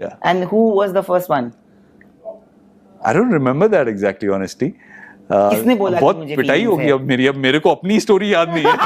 Yeah. And who was the first one? I don't remember that exactly, honestly. Uh, किसने बोला बहुत पिटाई होगी अब मेरी अब मेरे को अपनी स्टोरी याद नहीं है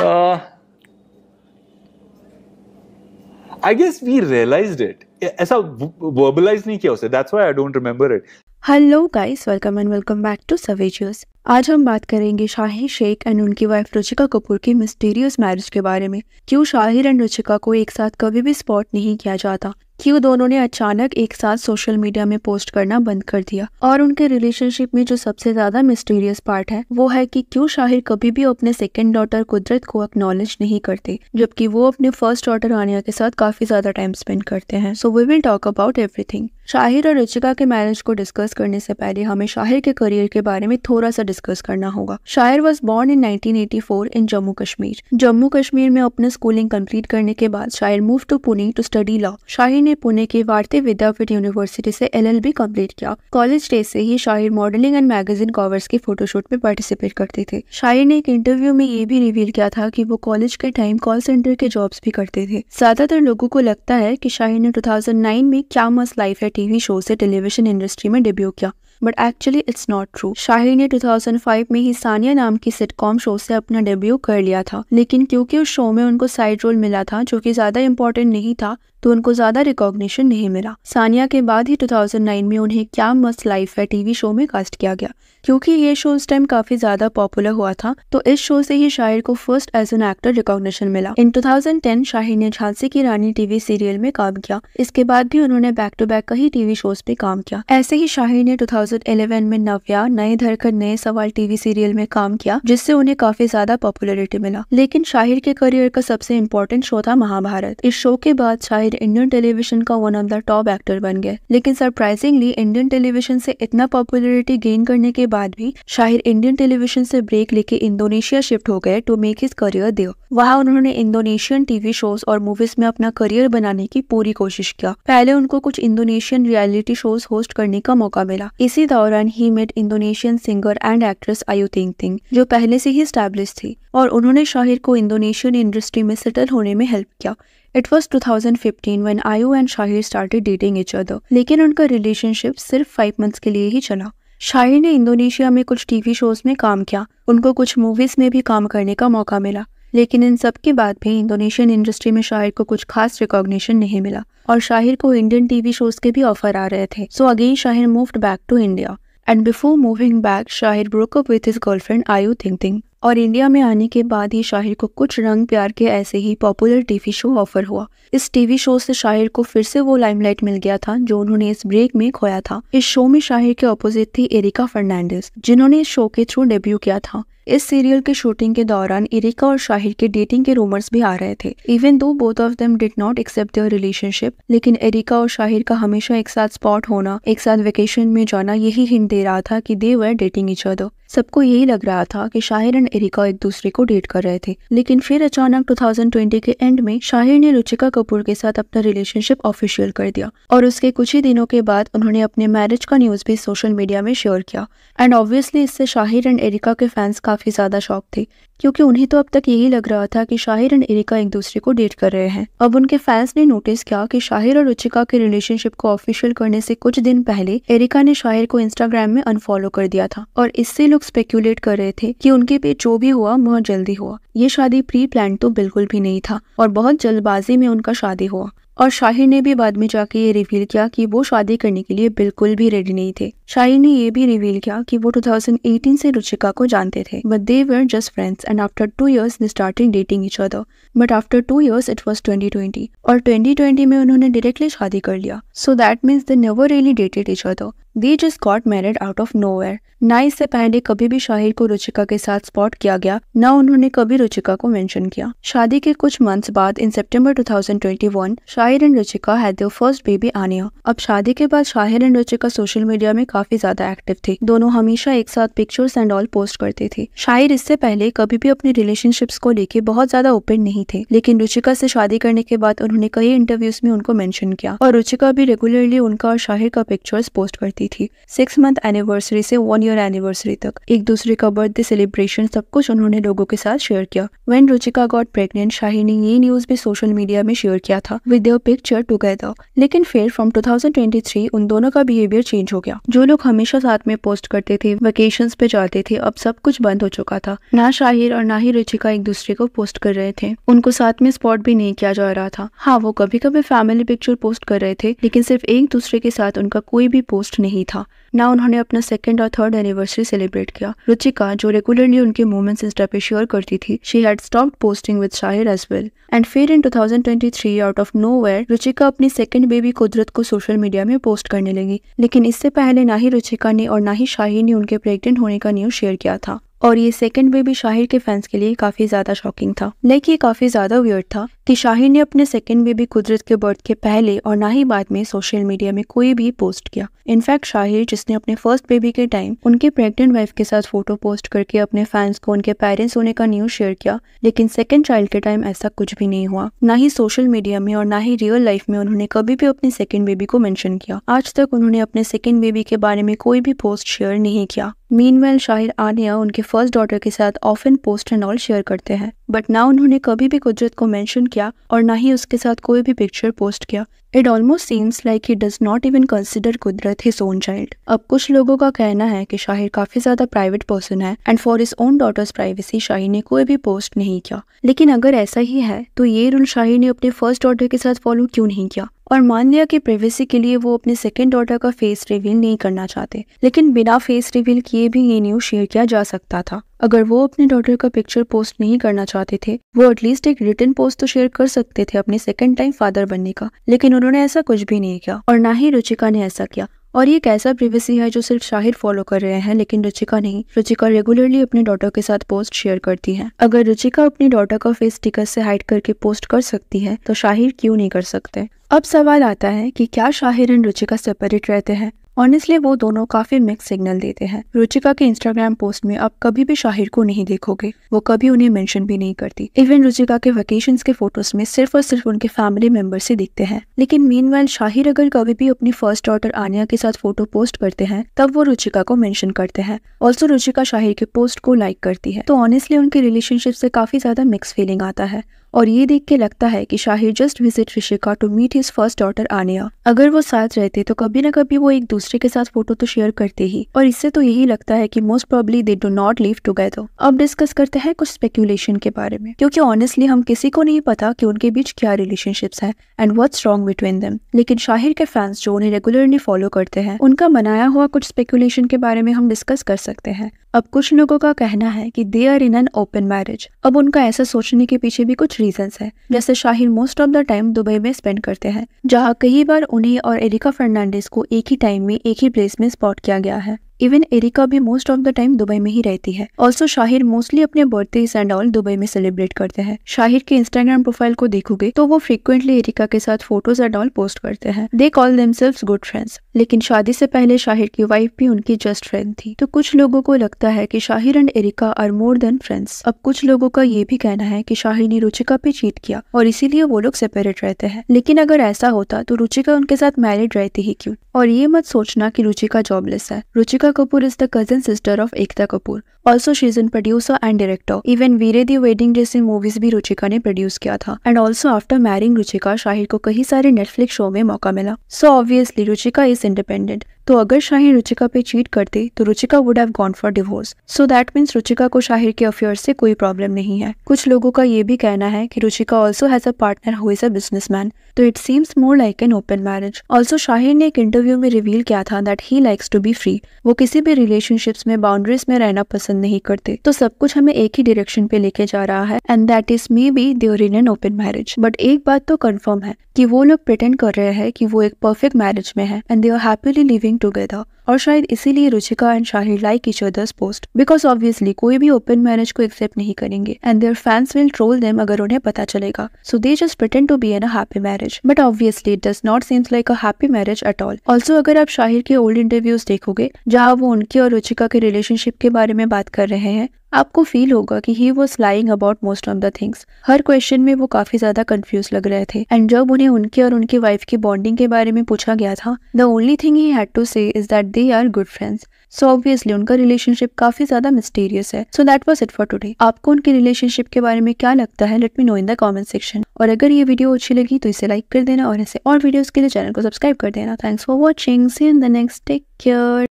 I guess we realized it ऐसा वर्बलाइज नहीं किया उसे that's why I don't remember it hello guys welcome and welcome back to सवेजियस आज हम बात करेंगे शाहिर शेख एंड उनकी वाइफ रुचिका कपूर की मिस्टीरियस मैरिज के बारे में क्यों शाहिर एंड रुचिका को एक साथ कभी भी स्पॉट नहीं किया जाता क्यों दोनों ने अचानक एक साथ सोशल मीडिया में पोस्ट करना बंद कर दिया और उनके रिलेशनशिप में जो सबसे ज्यादा मिस्टीरियस पार्ट है वो है कि क्यों शाहिर कभी भी अपने सेकेंड डॉटर कुदरत को अक्नोलेज नहीं करते जबकि वो अपने फर्स्ट डॉटर आनिया के साथ काफी ज्यादा टाइम स्पेंड करते हैं so we will talk about everything Shahir और रिचिका के मैरिज को डिस्कस करने से पहले हमें शाहिर के करियर के बारे में थोड़ा सा डिस्कस करना होगा Shahir was born in 1984 in Jammu Kashmir Jammu Kashmir में अपने स्कूलिंग कंप्लीट करने के बाद Shahir move to Pune to study law Shahir ने ने पुणे के भारतीय विद्यापीठ यूनिवर्सिटी से एलएलबी कंप्लीट किया कॉलेज डे से ही Shahir modelling and magazine covers के फोटोशूट में पार्टिसिपेट करते थे शाहिर ने एक इंटरव्यू में ये भी रिवील किया था कि वो कॉलेज के टाइम कॉल सेंटर के जॉब्स भी करते थे ज्यादातर लोगों को लगता है कि शाहिर ने 2009 में क्या मस्त लाइफ है टीवी शो से टेलीविजन इंडस्ट्री में डेब्यू किया but actually it's not true Shahir ने 2005 में ही सानिया नाम की सिटकॉम शो से अपना डेब्यू कर लिया था लेकिन क्योंकि उस शो में उनको साइड रोल मिला था जो कि ज्यादा इम्पोर्टेंट नहीं था तो उनको ज्यादा रिकॉग्निशन नहीं मिला सानिया के बाद ही 2009 में उन्हें क्या मस्त लाइफ है टीवी शो में कास्ट किया गया क्योंकि ये शो उस टाइम काफी ज्यादा पॉपुलर हुआ था तो इस शो से ही शाहिर को first as an actor recognition मिला इन 2010 शाहिर ने झांसी की रानी टीवी सीरियल में काम किया इसके बाद भी उन्होंने बैक टू बैक कई टीवी शोज पे काम किया ऐसे ही शाहिर ने टू 2011 में नव्या नए धड़कन नए सवाल टीवी सीरियल में काम किया जिससे उन्हें काफी ज्यादा पॉपुलरिटी मिला लेकिन शाहिर के करियर का सबसे इम्पोर्टेंट शो था महाभारत इस शो के बाद शाहिर इंडियन टेलीविजन का one of the top actor बन गए लेकिन सरप्राइजिंगली इंडियन टेलीविजन से इतना पॉपुलरिटी गेन करने के बाद भी शाहिर इंडियन टेलीविजन से ब्रेक लेके इंडोनेशिया शिफ्ट हो गए to make his career dev वहाँ उन्होंने इंडोनेशियन टीवी शोज और मूवीज में अपना करियर बनाने की पूरी कोशिश किया पहले उनको कुछ इंडोनेशियन रियलिटी शोज होस्ट करने का मौका मिला इसी इसी दौरान ही met Indonesian singer and actress Ayu Ting तिंग जो पहले से ही स्टैब्लिश थी और उन्होंने शाहिर को इंडोनेशियन इंडस्ट्री में सेटल होने में हेल्प किया it was 2015 when Ayu and Shaheer started dating each other लेकिन उनका रिलेशनशिप सिर्फ फाइव मंथ्स के लिए ही चला शाहिर ने इंडोनेशिया में कुछ टीवी शोज में काम किया उनको कुछ मूवीज में भी काम करने का मौका मिला लेकिन इन सब के बाद भी इंडोनेशियन इंडस्ट्री में शाहिर को कुछ खास रिकॉग्निशन नहीं मिला और शाहिर को इंडियन टीवी शोज के भी ऑफर आ रहे थे so again Shaheer moved back to India and before moving back Shaheer up with his girlfriend Ayu Ting Ting और इंडिया में आने के बाद ही शाहिर को कुछ रंग Pyar Ke Aise Hi popular TV show offer हुआ इस टीवी शो से शाहिर को फिर से वो लाइमलाइट मिल गया था जो उन्होंने इस ब्रेक में खोया था इस शो में शाहिर के ऑपोजिट थी एरिका फर्नांडिस जिन्होंने इस शो के थ्रू डेब्यू किया था इस सीरियल के शूटिंग के दौरान इरिका और शाहिर के डेटिंग के रूमर्स भी आ रहे थे even though both of them did not accept their relationship लेकिन इरिका और शाहिर का हमेशा एक साथ स्पॉट होना एक साथ वेकेशन में जाना यही हिंट दे रहा था कि they were dating each other सबको यही लग रहा था कि शाहिर एंड एरिका एक दूसरे को डेट कर रहे थे लेकिन फिर अचानक 2020 के एंड में शाहिर ने रुचिका कपूर के साथ अपना रिलेशनशिप ऑफिशियल कर दिया और उसके कुछ ही दिनों के बाद उन्होंने अपने मैरिज का न्यूज भी सोशल मीडिया में शेयर किया एंड ऑब्वियसली इससे शाहिर एंड एरिका के फैंस काफी ज्यादा शौक थे क्योंकि उन्हें तो अब तक यही लग रहा था कि शाहिर एंड एरिका एक दूसरे को डेट कर रहे हैं अब उनके फैंस ने नोटिस किया कि शाहिर और रुचिका के रिलेशनशिप को ऑफिशियल करने से कुछ दिन पहले एरिका ने शाहिर को इंस्टाग्राम में अनफॉलो कर दिया था और इससे लोग स्पेक्यूलेट कर रहे थे कि उनके पे जो भी हुआ वह जल्दी हुआ ये शादी प्री प्लान तो बिल्कुल भी नहीं था और बहुत जल्दबाजी में उनका शादी हुआ और शाहिर ने भी बाद में जाके ये रिवील किया कि वो शादी करने के लिए बिल्कुल भी रेडी नहीं थे शाहिर ने ये भी रिवील किया कि वो 2018 से रुचिका को जानते थे but they were just friends and after two years they starting dating each other but after two years it was twenty twenty और ट्वेंटी में उन्होंने डायरेक्टली शादी कर लिया so that means they never really dated each other they just got married out of nowhere ना इससे पहले कभी भी शाहिर को रुचिका के साथ स्पॉट किया गया ना उन्होंने कभी रुचिका को मेंशन किया शादी के कुछ मंथ्स बाद in September 2021 Shaheer and Ruchika had their first baby Anaya अब शादी के बाद Shaheer and Ruchika social media में काफी ज्यादा एक्टिव थे दोनों हमेशा एक साथ पिक्चर्स एंड ऑल पोस्ट करते थे शाहिर इससे पहले कभी भी अपने रिलेशनशिप्स को लेके बहुत ज्यादा ओपन नहीं थे लेकिन रुचिका से शादी करने के बाद उन्होंने कई इंटरव्यूज में उनको मेंशन किया और रुचिका भी रेगुलरली उनका और शाहिर का पिक्चर्स पोस्ट करती करती थी सिक्स मंथ एनिवर्सरी से वन ईयर एनिवर्सरी तक एक दूसरे का बर्थडे सेलिब्रेशन सब कुछ उन्होंने लोगों के साथ शेयर किया when Ruchika got pregnant Shaheer ने ये न्यूज भी सोशल मीडिया में शेयर किया था विद पिक्चर टुगेदर लेकिन फिर फ्रॉम टू उन दोनों का बिहेवियर चेंज हो गया जो लोग हमेशा साथ में पोस्ट करते थे वेकेशन पे जाते थे अब सब कुछ बंद हो चुका था ना शाहिर और ना ही रुचिका एक दूसरे को पोस्ट कर रहे थे उनको साथ में स्पॉट भी नहीं किया जा रहा था हाँ वो कभी कभी फैमिली पिक्चर पोस्ट कर रहे थे लेकिन सिर्फ एक दूसरे के साथ उनका कोई भी पोस्ट नहीं नहीं था ना उन्होंने अपना सेकंड और थर्ड एनिवर्सरी सेलिब्रेट किया रुचिका जो रेगुलरली उनके मूवमेंट्स इंस्टा पे शेयर करती थी she had stop posting with Shaheer as well and फिर in 2023 out of nowhere Ruchika अपनी सेकेंड बेबी कुदरत को सोशल मीडिया में पोस्ट करने लगी लेकिन इससे पहले ना ही रुचिका ने और ना ही शाहिर ने उनके प्रेगनेंट होने का न्यूज शेयर किया था और ये सेकंड बेबी शाहिर के फैंस के लिए काफी ज्यादा शॉकिंग था लेकिन ये काफी ज्यादा वियर्ड था कि शाहिर ने अपने सेकंड बेबी कुदरत के बर्थ के पहले और ना ही बाद में सोशल मीडिया में कोई भी पोस्ट किया इनफैक्ट शाहिर जिसने अपने फर्स्ट बेबी के टाइम उनके प्रेग्नेंट वाइफ के साथ फोटो पोस्ट करके अपने फैंस को उनके पेरेंट्स होने का न्यूज शेयर किया लेकिन सेकेंड चाइल्ड के टाइम ऐसा कुछ भी नहीं हुआ ना ही सोशल मीडिया में और ना ही रियल लाइफ में उन्होंने कभी भी अपने सेकेंड बेबी को मैंशन किया आज तक उन्होंने अपने सेकेंड बेबी के बारे में कोई भी पोस्ट शेयर नहीं किया मीनवेल शाहिर आनिया उनके फर्स्ट डॉटर के साथ of post and all share करते हैं बट ना उन्होंने कभी भी कुदरत को मेंशन किया और ना ही उसके साथ कोई भी पिक्चर पोस्ट किया it almost seems like he does not even consider कुदरत हिज ओन चाइल्ड अब कुछ लोगों का कहना है कि शाहिर काफी ज्यादा प्राइवेट पर्सन है and for is own daughter's privacy Shaheer ने कोई भी पोस्ट नहीं किया लेकिन अगर ऐसा ही है तो ये रूल शाहिर ने अपने फर्स्ट डॉटर के साथ फॉलो क्यों नहीं किया और मान लिया कि प्राइवेसी के लिए वो अपने सेकेंड डॉटर का फेस रिवील नहीं करना चाहते लेकिन बिना फेस रिवील किए भी ये न्यूज शेयर किया जा सकता था अगर वो अपने डॉटर का पिक्चर पोस्ट नहीं करना चाहते थे वो एटलीस्ट एक रिटर्न पोस्ट तो शेयर कर सकते थे अपने सेकेंड टाइम फादर बनने का लेकिन उन्होंने ऐसा कुछ भी नहीं किया और ना ही रुचिका ने ऐसा किया और ये एक ऐसा प्रिवेसी है जो सिर्फ शाहिर फॉलो कर रहे हैं लेकिन रुचिका नहीं रुचिका रेगुलरली अपने डॉटर के साथ पोस्ट शेयर करती है अगर रुचिका अपनी डॉटर का फेस स्टिकर से हाइड करके पोस्ट कर सकती है तो शाहिर क्यों नहीं कर सकते अब सवाल आता है कि क्या शाहिर एंड रुचिका सेपरेट रहते हैं ऑनेस्टली वो दोनों काफी मिक्स सिग्नल देते हैं रुचिका के इंस्टाग्राम पोस्ट में आप कभी भी शाहिर को नहीं देखोगे वो कभी उन्हें मेंशन भी नहीं करती इवन रुचिका के वेकेशन के फोटोज में सिर्फ और सिर्फ उनके फैमिली मेंबर से दिखते हैं लेकिन मीन शाहिर अगर कभी भी अपनी फर्स्ट डॉटर आनिया के साथ फोटो पोस्ट करते हैं तब वो रुचिका को मैंशन करते हैं ऑल्सो रुचिका शाहिर के पोस्ट को लाइक करती है तो ऑनेस्टली उनके रिलेशनशिप से काफी ज्यादा मिक्स फीलिंग आता है और ये देख के लगता है कि Shaheer just visit Rishika to meet his first daughter Anaya अगर वो साथ रहते तो कभी ना कभी वो एक दूसरे के साथ फोटो तो शेयर करते ही और इससे तो यही लगता है कि most probably they do not live together अब डिस्कस करते हैं कुछ स्पेकुलेशन के बारे में क्योंकि ऑनेस्टली हम किसी को नहीं पता कि उनके बीच क्या रिलेशनशिप्स है and what wrong between them लेकिन शाहिर के फैंस जो उन्हें रेगुलरली फॉलो करते हैं उनका बनाया हुआ कुछ स्पेकुलेशन के बारे में हम डिस्कस कर सकते हैं अब कुछ लोगों का कहना है कि they are in an open marriage अब उनका ऐसा सोचने के पीछे भी कुछ रीजंस है जैसे Shaheer most of the time Dubai में स्पेंड करते हैं जहाँ कई बार उन्हें और एरिका फर्नांडिस को एक ही टाइम में एक ही प्लेस में स्पॉट किया गया है इवन एरिका भी most of the time Dubai में ही रहती है ऑल्सो शाहिर मोस्टली अपने बर्थडे एंड ऑल दुबई में सेलिब्रेट करते हैं शाहिर के इंस्टाग्राम प्रोफाइल को देखोगे तो वो फ्रिक्वेंटली एरिका के साथ फोटोज एंड ऑल पोस्ट करते हैं they call them good friends लेकिन शादी से पहले शाहिर की वाइफ भी उनकी जस्ट फ्रेंड थी तो कुछ लोगों को लगता है की Shaheer and Erica are more than friends अब कुछ लोगों का ये भी कहना है की शाहिर ने रुचिका पे चीट किया और इसीलिए वो लोग सेपरेट रहते हैं लेकिन अगर ऐसा होता तो रुचिका उनके साथ मैरिड रहती ही क्यूँ और ये मत सोचना की रुचिका जॉबलेस है Ruchika Ekta Kapoor is the cousin sister of Ekta Kapoor also she is in producer and director even Veere Di wedding जैसे मूवीज भी रुचिका ने प्रोड्यूस किया था and also after marrying Ruchika Shaheer को कई सारे नेटफ्लिक्स शो में मौका मिला so obviously Ruchika is independent तो अगर शाहिर रुचिका पे चीट करते तो Ruchika would have gone for divorce so that means Ruchika को शाहिर के अफेयर से कोई प्रॉब्लम नहीं है कुछ लोगों का ये भी कहना है कि Ruchika also has a partner who is a businessman तो it seems more like an open marriage also Shaheer ने एक इंटरव्यू में रिवील किया था that he likes to be free वो किसी भी रिलेशनशिप्स में बाउंड्रीज में रहना पसंद नहीं करते तो सब कुछ हमें एक ही डिरेक्शन पे लेके जा रहा है and that is maybe they're in an open marriage but एक बात तो कन्फर्म है की वो लोग प्रिटेंड कर रहे हैं कि वो एक परफेक्ट मैरिज में है and they are happily living living together और शायद इसीलिए Ruchika and Shaheer like each others post because obviously कोई भी ओपन मैरिज को एक्सेप्ट नहीं करेंगे and their fans will troll them अगर उन्हें पता चलेगा so they just pretend to be an a happy marriage but obviously it does not seems like a happy marriage at all also अगर आप शाहिर के ओल्ड इंटरव्यूज देखोगे जहाँ वो उनके और रुचिका के रिलेशनशिप के बारे में बात कर रहे हैं आपको फील होगा कि he was lying about most of the things हर क्वेश्चन में वो काफी ज्यादा कंफ्यूज लग रहे थे एंड जब उन्हें उनके और उनकी वाइफ की बॉन्डिंग के बारे में पूछा गया था the only thing he had to say is that they are good friends so obviously उनका रिलेशनशिप काफी ज्यादा मिस्टीरियस है so that was it for today आपको उनके रिलेशनशिप के बारे में क्या लगता है let me know in the comment section और अगर ये वीडियो अच्छी लगी तो इसे लाइक कर देना और ऐसे और वीडियो के लिए चैनल को सब्सक्राइब कर देना thanks for watching see in the next take care